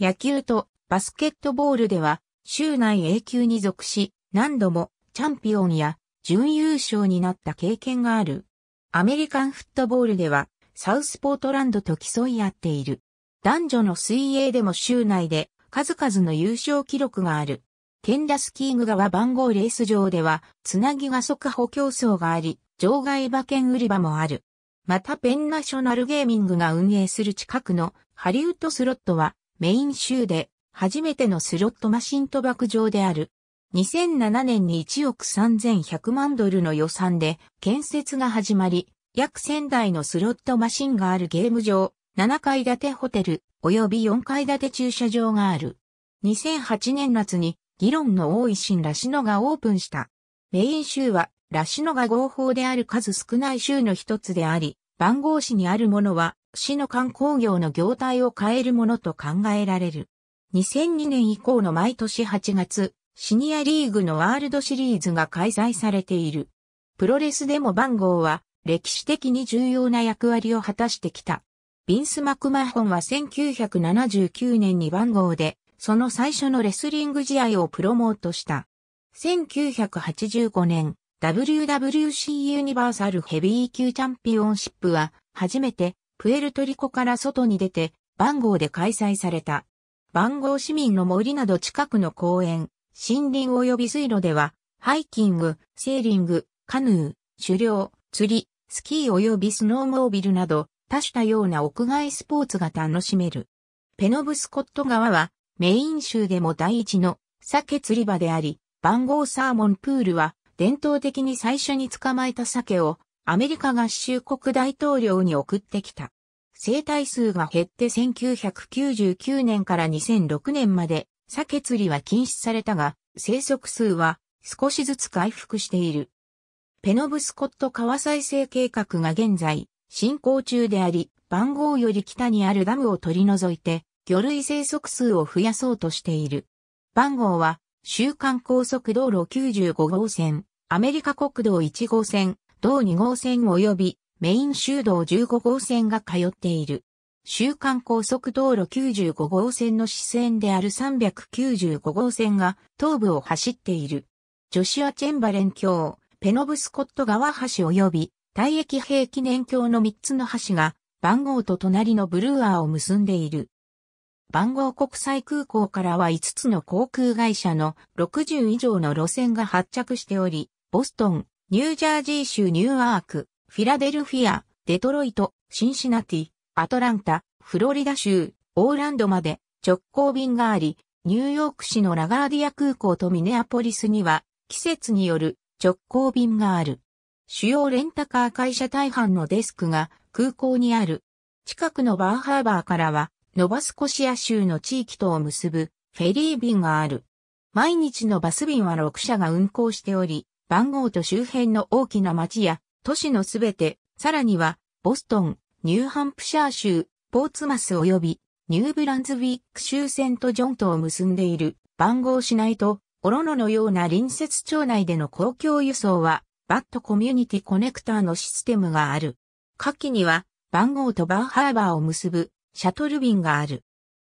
野球とバスケットボールでは州内 A 級に属し何度もチャンピオンや準優勝になった経験がある。アメリカンフットボールではサウスポートランドと競い合っている。男女の水泳でも州内で数々の優勝記録がある。ケンダスキーグ側番号レース場では、つなぎが速歩競争があり、場外馬券売り場もある。またペンナショナルゲーミングが運営する近くのハリウッドスロットはメイン州で初めてのスロットマシン賭博場である。2007年に1億3100万ドルの予算で建設が始まり、約1000台のスロットマシンがあるゲーム場、7階建てホテル、及び4階建て駐車場がある。2008年夏に議論の多い新ラシノがオープンした。メイン州はラシノが合法である数少ない州の一つであり、番号市にあるものは、市の観光業の業態を変えるものと考えられる。2002年以降の毎年8月、シニアリーグのワールドシリーズが開催されている。プロレスでも番号は歴史的に重要な役割を果たしてきた。ビンス・マクマホンは1979年に番号で、その最初のレスリング試合をプロモートした。1985年、WWC ユニバーサルヘビー級チャンピオンシップは、初めて、プエルトリコから外に出て、番号で開催された。番号市民の森など近くの公園、森林及び水路では、ハイキング、セーリング、カヌー、狩猟、釣り、スキー及びスノーモービルなど、多種多様な屋外スポーツが楽しめる。ペノブスコット川は、メイン州でも第一の、鮭釣り場であり、番号サーモンプールは、伝統的に最初に捕まえた鮭をアメリカ合衆国大統領に送ってきた。生態数が減って1999年から2006年まで鮭釣りは禁止されたが、生息数は少しずつ回復している。ペノブスコット川再生計画が現在進行中であり、番号より北にあるダムを取り除いて、魚類生息数を増やそうとしている。番号は週間高速道路95号線、アメリカ国道1号線、道2号線及びメイン州道15号線が通っている。週間高速道路95号線の支線である395号線が東部を走っている。ジョシュア・チェンバレン橋、ペノブスコット川橋及び退役兵記念橋の3つの橋が番号と隣のブルーアーを結んでいる。番号国際空港からは5つの航空会社の60以上の路線が発着しており、ボストン、ニュージャージー州ニューアーク、フィラデルフィア、デトロイト、シンシナティ、アトランタ、フロリダ州、オーランドまで直行便があり、ニューヨーク市のラガーディア空港とミネアポリスには季節による直行便がある。主要レンタカー会社大半のデスクが空港にある。近くのバーハーバーからはノバスコシア州の地域とを結ぶフェリー便がある。毎日のバス便は6社が運行しており、番号と周辺の大きな町や都市のすべて、さらにはボストン、ニューハンプシャー州、ポーツマス及びニューブランズウィック州セントジョンとを結んでいる番号しないと、オロノのような隣接町内での公共輸送は、バットコミュニティコネクターのシステムがある。下記には、番号とバーハーバーを結ぶシャトル便がある。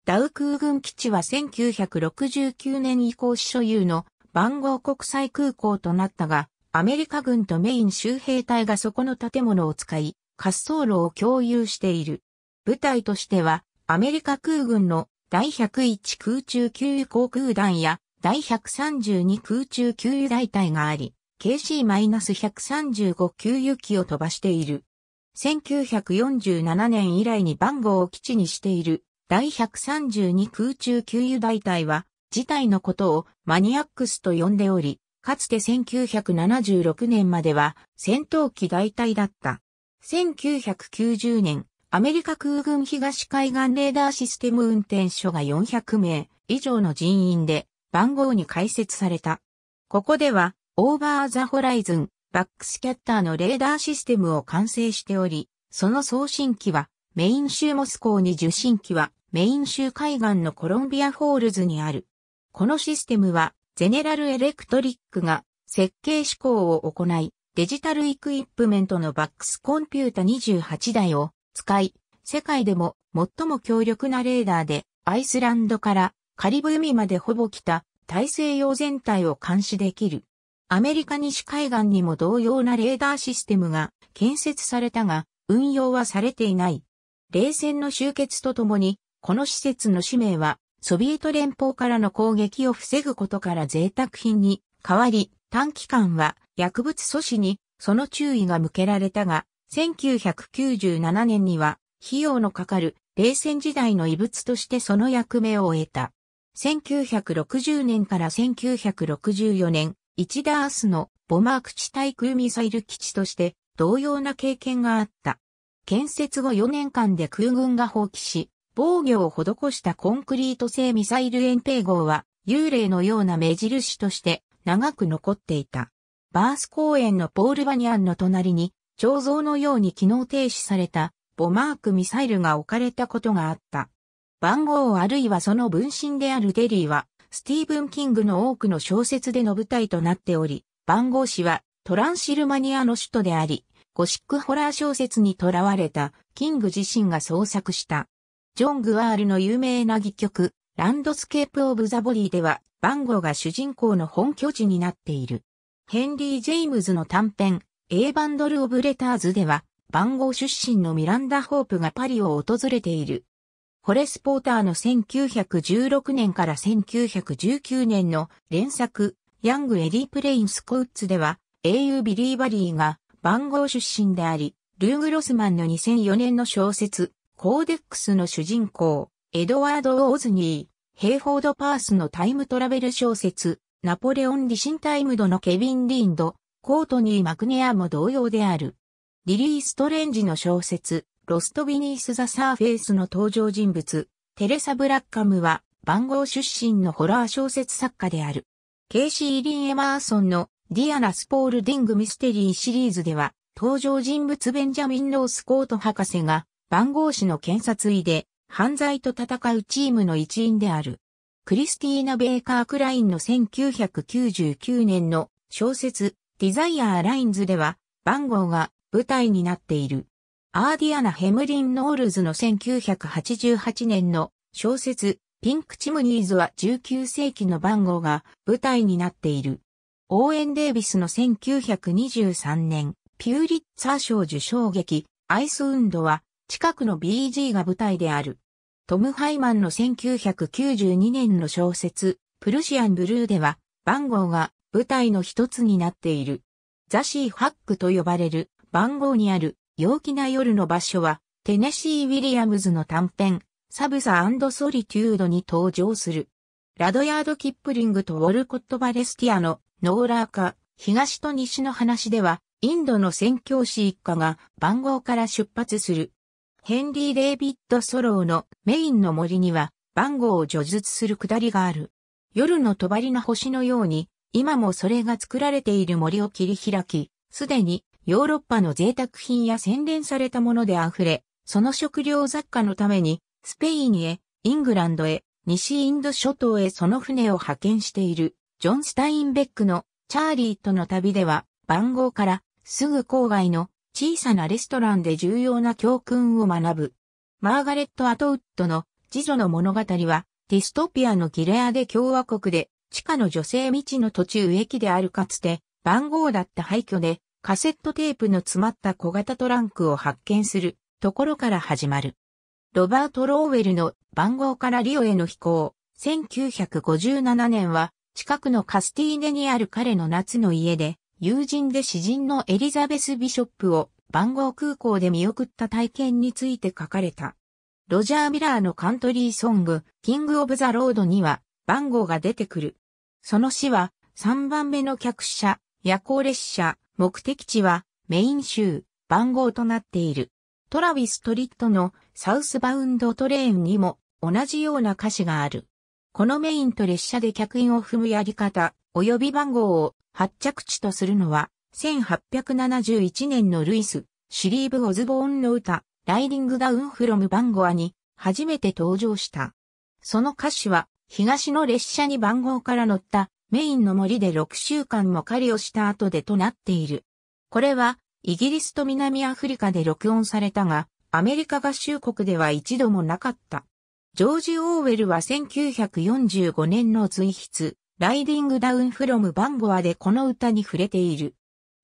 ダウ空軍基地は1969年以降所有の番号国際空港となったが、アメリカ軍とメイン周兵隊がそこの建物を使い、滑走路を共有している。部隊としては、アメリカ空軍の第101空中給油航空団や第132空中給油大隊があり、KC-135 給油機を飛ばしている。1947年以来に番号を基地にしている第132空中給油大隊は、事態のことをマニアックスと呼んでおり、かつて1976年までは戦闘機大隊だった。1990年、アメリカ空軍東海岸レーダーシステム運転所が400名以上の人員で番号に開設された。ここでは、オーバーザホライズン、バックスキャッターのレーダーシステムを完成しており、その送信機はメイン州モスコーに受信機はメイン州海岸のコロンビアホールズにある。このシステムはゼネラルエレクトリックが設計試行を行い、デジタルイクイップメントのバックスコンピュータ28台を使い、世界でも最も強力なレーダーでアイスランドからカリブ海までほぼ北大西洋全体を監視できる。アメリカ西海岸にも同様なレーダーシステムが建設されたが、運用はされていない。冷戦の終結とともに、この施設の使命は、ソビエト連邦からの攻撃を防ぐことから贅沢品に変わり、短期間は薬物阻止にその注意が向けられたが、1997年には費用のかかる冷戦時代の遺物としてその役目を終えた。1960年から1964年、一ダースのボマーク地対空ミサイル基地として同様な経験があった。建設後4年間で空軍が放棄し、防御を施したコンクリート製ミサイル遠平号は幽霊のような目印として長く残っていた。バース公園のポールバニアンの隣に彫像のように機能停止されたボマークミサイルが置かれたことがあった。番号あるいはその分身であるデリーはスティーブン・キングの多くの小説での舞台となっており、番号誌はトランシルマニアの首都であり、ゴシックホラー小説にとらわれたキング自身が創作した。ジョン・グワールの有名な戯曲、ランドスケープ・オブ・ザ・ボリーでは、番号が主人公の本拠地になっている。ヘンリー・ジェイムズの短編、A バンドル・オブ・レターズでは、番号出身のミランダ・ホープがパリを訪れているホレス・ポーターの1916年から1919年の連作、ヤング・エディ・プレイン・スコッツでは、英雄ビリー・バリーが番号出身であり、ルーグ・ロスマンの2004年の小説、コーデックスの主人公、エドワード・オーズニー、ヘイフォード・パースのタイムトラベル小説、ナポレオン・リシン・タイムドのケビン・リンド、コートニー・マクネアも同様である。リリー・ストレンジの小説、ロストビニース・ザ・サーフェイスの登場人物、テレサ・ブラッカムは、番号出身のホラー小説作家である。ケイシー・リン・エマーソンのディアナ・スポールディング・ミステリーシリーズでは、登場人物ベンジャミン・ロース・コート博士が、番号誌の検察医で、犯罪と戦うチームの一員である。クリスティーナ・ベイカー・クラインの1999年の小説、ディザイアー・ラインズでは、番号が舞台になっている。アーディアナ・ヘムリン・ノールズの1988年の小説ピンク・チムニーズは19世紀の番号が舞台になっている。オーエン・デイビスの1923年ピューリッツァー賞受賞劇アイス・ウンドは近くの BG が舞台である。トム・ハイマンの1992年の小説プルシアン・ブルーでは番号が舞台の一つになっている。ザシー・ハックと呼ばれる番号にある陽気な夜の場所は、テネシー・ウィリアムズの短編、サブサソリテュードに登場する。ラドヤード・キップリングとウォルコット・バレスティアのノーラー化、東と西の話では、インドの宣教師一家が番号から出発する。ヘンリー・デイビッド・ソローのメインの森には番号を叙述するくだりがある。夜の帳の星のように、今もそれが作られている森を切り開き、すでにヨーロッパの贅沢品や洗練されたもので溢れ、その食料雑貨のために、スペインへ、イングランドへ、西インド諸島へその船を派遣している、ジョン・スタインベックのチャーリーとの旅では、番号からすぐ郊外の小さなレストランで重要な教訓を学ぶ。マーガレット・アトウッドの次女の物語は、ディストピアのギレアで共和国で、地下の女性未知の途中駅であるかつて、番号だった廃墟で、カセットテープの詰まった小型トランクを発見するところから始まる。ロバート・ローウェルの番号からリオへの飛行、1957年は近くのカスティーネにある彼の夏の家で友人で詩人のエリザベス・ビショップを番号空港で見送った体験について書かれた。ロジャー・ミラーのカントリーソング、キング・オブ・ザ・ロードには番号が出てくる。その詩は3番目の客車、夜行列車、目的地はメイン州、番号となっている。トラビストリットのサウスバウンドトレーンにも同じような歌詞がある。このメインと列車で客員を踏むやり方、及び番号を発着地とするのは、1871年のルイス、シリーブ・オズボーンの歌、ライディング・ダウン・フロム・バンゴアに初めて登場した。その歌詞は、東の列車に番号から乗ったメインの森で6週間も狩りをした後でとなっている。これは、イギリスと南アフリカで録音されたが、アメリカ合衆国では一度もなかった。ジョージ・オーウェルは1945年の随筆、ライディング・ダウン・フロム・バンゴアでこの歌に触れている。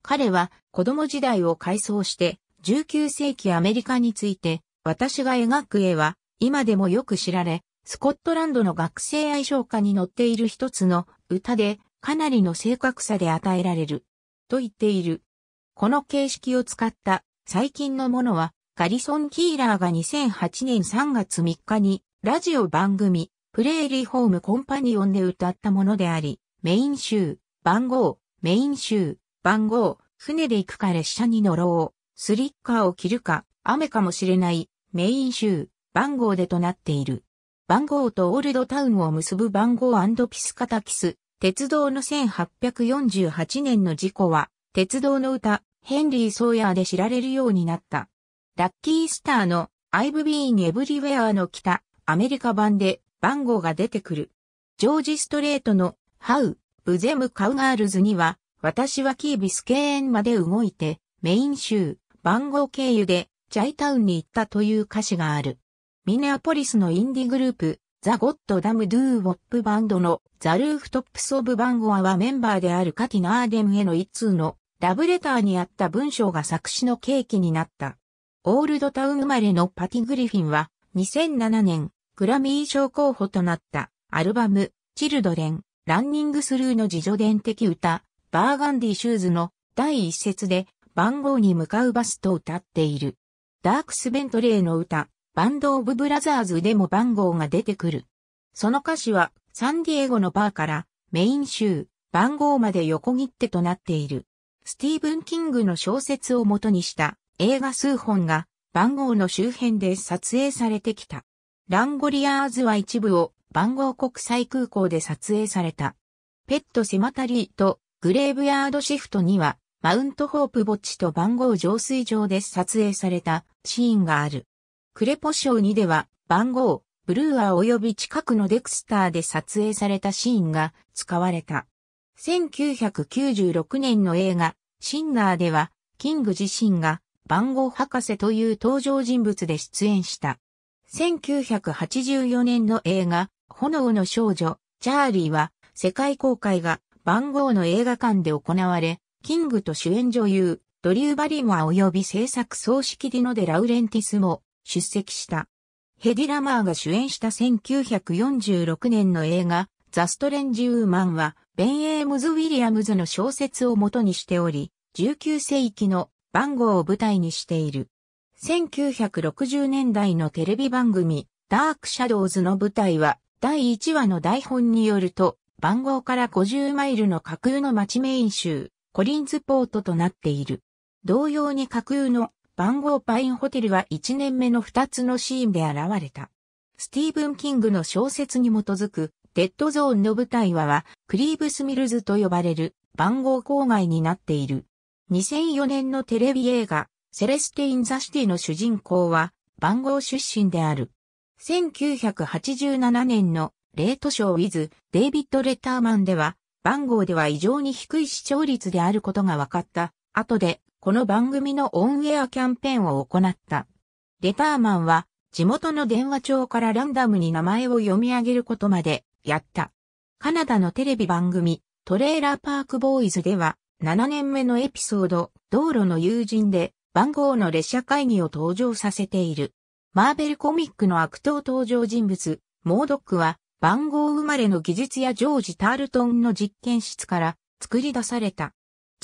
彼は子供時代を回想して、19世紀アメリカについて、私が描く絵は今でもよく知られ、スコットランドの学生愛唱歌に載っている一つの歌でかなりの正確さで与えられる。と言っている。この形式を使った最近のものはガリソン・キーラーが2008年3月3日にラジオ番組プレーリーホームコンパニオンで歌ったものであり、メイン州、番号、メイン州、番号、船で行くか列車に乗ろう、スリッカーを着るか、雨かもしれない、メイン州、番号でとなっている。番号とオールドタウンを結ぶ番号ピスカタキス、鉄道の1848年の事故は、鉄道の歌、ヘンリー・ソーヤーで知られるようになった。ラッキースターのアイブ・ビーン・エブリウェアの北、アメリカ版で番号が出てくる。ジョージ・ストレートのハウ、ブゼム・カウガールズには、私はキービスケーンまで動いて、メイン州、番号経由で、ジャイタウンに行ったという歌詞がある。ミネアポリスのインディグループ、ザ・ゴッド・ダム・ドゥ・ウォップバンドのザ・ルーフトップソブ・バンゴアはメンバーであるカティナーデムへの一通のラブレターにあった文章が作詞の契機になった。オールドタウン生まれのパティ・グリフィンは2007年グラミー賞候補となったアルバムチルドレン、ランニングスルーの自助伝的歌、バーガンディシューズの第一節で番号に向かうバスと歌っている。ダークス・ベントレーの歌、バンド・オブ・ブラザーズでも番号が出てくる。その歌詞は、サンディエゴのバーから、メイン州、番号まで横切ってとなっている。スティーブン・キングの小説を元にした映画数本が番号の周辺で撮影されてきた。ランゴリアーズは一部を番号国際空港で撮影された。ペットセマタリーとグレーブヤードシフトにはマウントホープ墓地と番号浄水場で撮影されたシーンがある。クレポ賞2では番号、ブルーアー及び近くのデクスターで撮影されたシーンが使われた。1996年の映画、シンナーでは、キング自身が番号博士という登場人物で出演した。1984年の映画、炎の少女、チャーリーは、世界公開が番号の映画館で行われ、キングと主演女優、ドリュー・バリモア及び制作総指揮ディノデ・ラウレンティスも出席した。ヘディ・ラマーが主演した1946年の映画、ザ・ストレンジ・ウーマンは、ベン・エームズ・ウィリアムズの小説を元にしており、19世紀の番号を舞台にしている。1960年代のテレビ番組、ダーク・シャドウズの舞台は、第1話の台本によると、番号から50マイルの架空の町メイン州、コリンズポートとなっている。同様に架空の番号パインホテルは1年目の2つのシーンで現れた。スティーブン・キングの小説に基づく、デッドゾーンの舞台はは、クリーブス・ミルズと呼ばれる番号郊外になっている。2004年のテレビ映画、セレステイン・ザ・シティの主人公は、番号出身である。1987年のレートショー・ウィズ・デイビッド・レターマンでは、番号では異常に低い視聴率であることが分かった。後で、この番組のオンエアキャンペーンを行った。レターマンは、地元の電話帳からランダムに名前を読み上げることまで、やった。カナダのテレビ番組、トレーラーパークボーイズでは、7年目のエピソード、道路の友人で、番号の列車会議を登場させている。マーベルコミックの悪党登場人物、モードックは、番号生まれの技術やジョージ・タールトンの実験室から作り出された。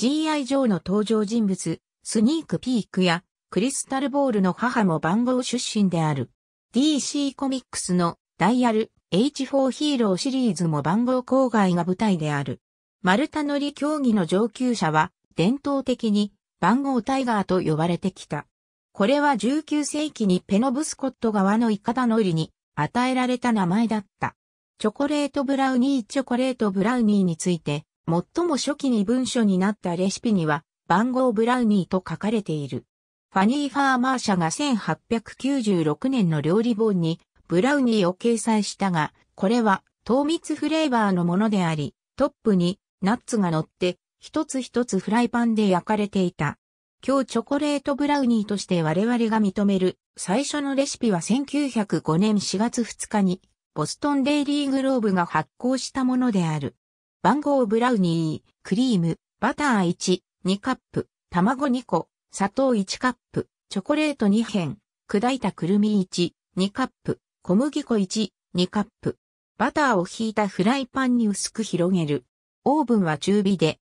G.I. ジョーの登場人物、スニークピークや、クリスタルボールの母も番号出身である。DC コミックスのダイヤル H4 ヒーローシリーズも番号郊外が舞台である。丸太乗り競技の上級者は伝統的に番号タイガーと呼ばれてきた。これは19世紀にペノブスコット側のイカダ乗りに与えられた名前だった。チョコレートブラウニーチョコレートブラウニーについて最も初期に文書になったレシピには、番号ブラウニーと書かれている。ファニー・ファーマー社が1896年の料理本に、ブラウニーを掲載したが、これは、糖蜜フレーバーのものであり、トップにナッツが乗って、一つ一つフライパンで焼かれていた。今日チョコレートブラウニーとして我々が認める最初のレシピは1905年4月2日にボストンデイリーグローブが発行したものである。番号ブラウニー、クリーム、バター1、2カップ、卵2個、砂糖1カップ、チョコレート2片、砕いたくるみ1、2カップ、小麦粉1、2カップ。バターをひいたフライパンに薄く広げる。オーブンは中火で、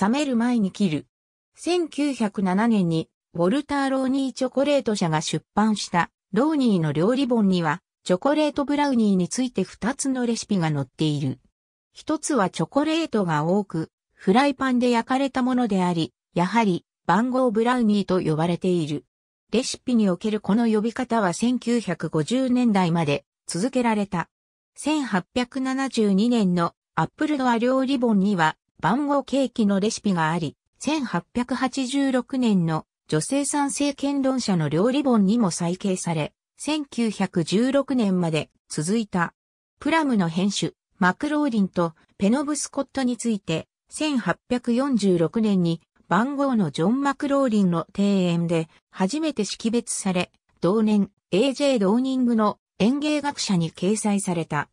冷める前に切る。1907年に、ウォルター・ローニーチョコレート社が出版した、ローニーの料理本には、チョコレートブラウニーについて2つのレシピが載っている。一つはチョコレートが多く、フライパンで焼かれたものであり、やはり、番号ブラウニーと呼ばれている。レシピにおけるこの呼び方は1950年代まで続けられた。1872年のアップルドア料理本には番号ケーキのレシピがあり、1886年の女性賛成権論者の料理本にも再掲され、1916年まで続いた。プラムの編集、マクローリンとペノブスコットについて、1846年に番号のジョン・マクローリンの庭園で初めて識別され、同年 A.J. ローニングの園芸学者に掲載された。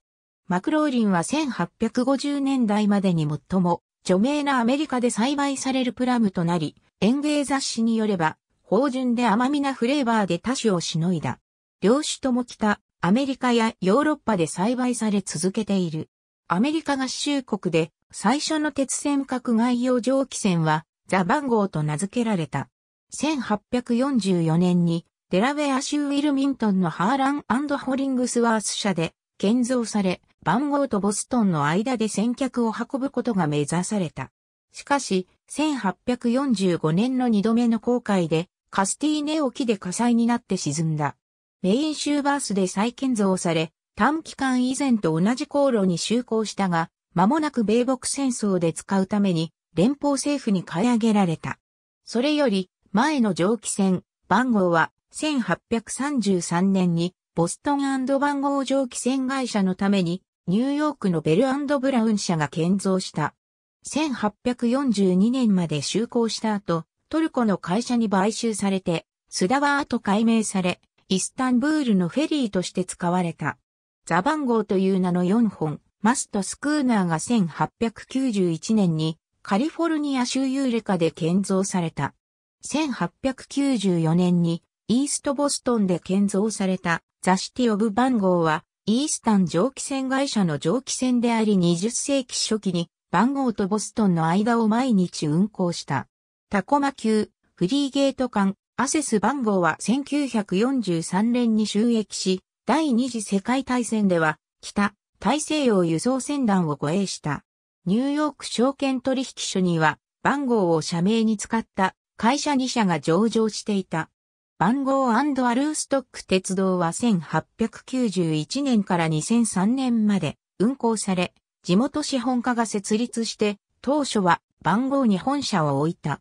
マクローリンは1850年代までに最も著名なアメリカで栽培されるプラムとなり、園芸雑誌によれば、芳醇で甘みなフレーバーで多種をしのいだ。両種とも北、アメリカやヨーロッパで栽培され続けている。アメリカ合衆国で最初の鉄線核外洋蒸気船はザバンゴーと名付けられた。1844年にデラウェア州ウィルミントンのハーランホリングスワース社で建造され、バンゴーとボストンの間で船客を運ぶことが目指された。しかし、1845年の2度目の航海でカスティーネ沖で火災になって沈んだ。メインーバースで再建造され、短期間以前と同じ航路に就航したが、間もなく米国戦争で使うために連邦政府に買い上げられた。それより前の蒸気船、番号は1833年にボストン番号蒸気船会社のためにニューヨークのベルブラウン社が建造した。1842年まで就航した後、トルコの会社に買収されて、スダワーと改名され、イスタンブールのフェリーとして使われた。ザ番号という名の4本、マストスクーナーが1891年にカリフォルニア州ユーレカで建造された。1894年にイーストボストンで建造されたザシティオブ番号はイースタン蒸気船会社の蒸気船であり20世紀初期に番号とボストンの間を毎日運航した。タコマ級、フリーゲート艦、アセス番号は1943年に収益し、第二次世界大戦では、北、大西洋輸送船団を護衛した。ニューヨーク証券取引所には、番号を社名に使った会社2社が上場していた。番号アルーストック鉄道は1891年から2003年まで運行され、地元資本家が設立して、当初は番号に本社を置いた。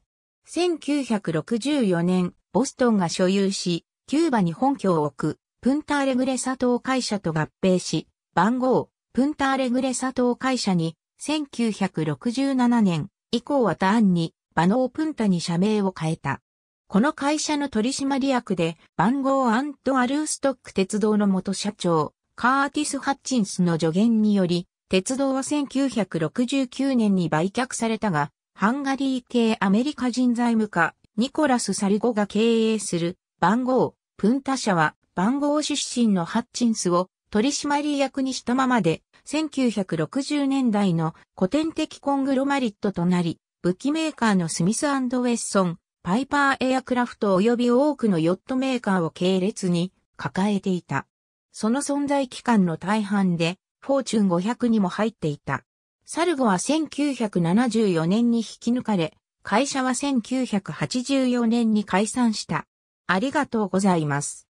1964年、ボストンが所有し、キューバに本拠を置くプンターレグレ佐藤会社と合併し、番号、プンターレグレ佐藤会社に、1967年以降は単に、バノープンタに社名を変えた。この会社の取締役で、番号アント・アルーストック鉄道の元社長、カーティス・ハッチンスの助言により、鉄道は1969年に売却されたが、ハンガリー系アメリカ人財務課、ニコラス・サリゴが経営する番号、プンタ社は番号出身のハッチンスを取締役にしたままで、1960年代の古典的コングロマリットとなり、武器メーカーのスミスウェッソン、パイパーエアクラフト及び多くのヨットメーカーを系列に抱えていた。その存在期間の大半で、フォーチュン500にも入っていた。サルゴは1974年に引き抜かれ、会社は1984年に解散した。ありがとうございます。